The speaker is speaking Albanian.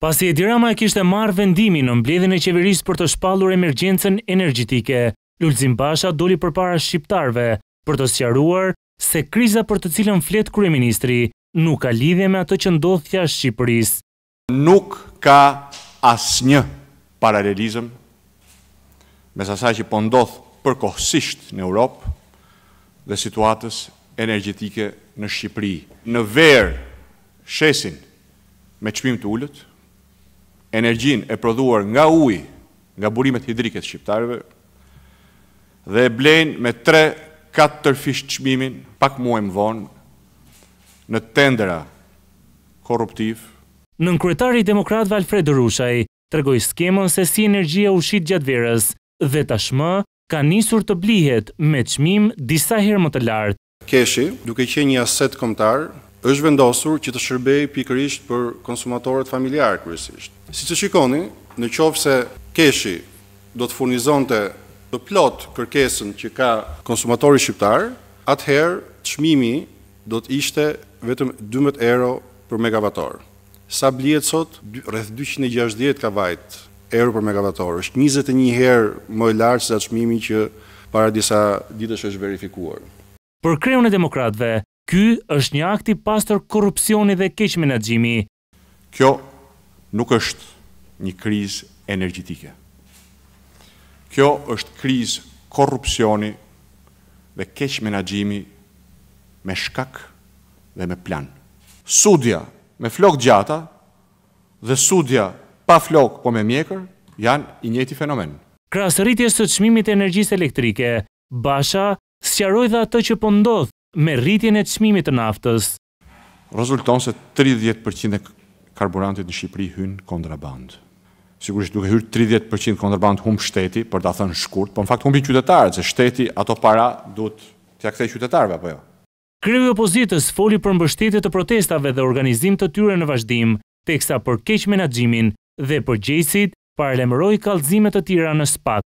pasi i dirama e kishte marrë vendimi në mbledhin e qeveris për të shpalur emergjensën energjitike, Lulzim Basha doli për para shqiptarve për të sjaruar se kriza për të cilën fletë kërë nuk ka lidhje me atë që ndodhë thja Shqipëris. Nuk ka asë një paralelizm me sasa që po përkohësisht në Europë dhe situatës energjitike në Shqipëri. Në verë shesin me qëpim të ullët, energjin e prodhuar nga uj, nga burimet hidriket shqiptarëve, dhe e blenë me 3-4 fishë qmimin, pak muaj më vonë, në tendera korruptiv. Nën kretari demokrat Valfred Rushaj, tërgoj skemën se si energjia ushit gjatë verës, dhe tashmë ka nisur të blihet me qmim disa herë më të lartë. Keshi, duke që një aset komtarë, është vendosur që të shërbej pikërisht për konsumatorët familjarë kërësisht. Si që shikoni, në qovë se keshi do të furnizon të të plot kërkesën që ka konsumatorit shqiptarë, atëherë të shmimi do të ishte vetëm 12 euro për megavatorë. Sa blijet sot, rrëth 260 ka vajtë euro për megavatorë, është 21 herë më lartë se atë shmimi që para disa ditësh është verifikuar. Për kreun e demokratve, Ky është një akti pastor korupcioni dhe keq menaxhimi. Kjo nuk është një krizë energjetike. Kjo është krizë korrupsioni dhe keq menaxhimi me shkak dhe me plan. Sudja me flok gjata dhe sudja pa flok po me mjekër janë i njëti fenomen. së të çmimit të energjisë elektrike, Basha sqaroi dha atë që po ndodh me rritjen e qmimit të naftës. Rezulton se 30% e karburantit në Shqipëri hynë kontraband. Sigurisht duke hyrë 30% kontraband humë shteti, për da thënë shkurt, për po në fakt humë i qytetarët, se shteti ato para duhet të jakëthej qytetarëve, apo jo? Kryu opozitës foli për mbështetit të protestave dhe organizim të tyre në vazhdim, teksa për keq menagjimin dhe për gjesit, parlemëroj kalzimet të tira në spat.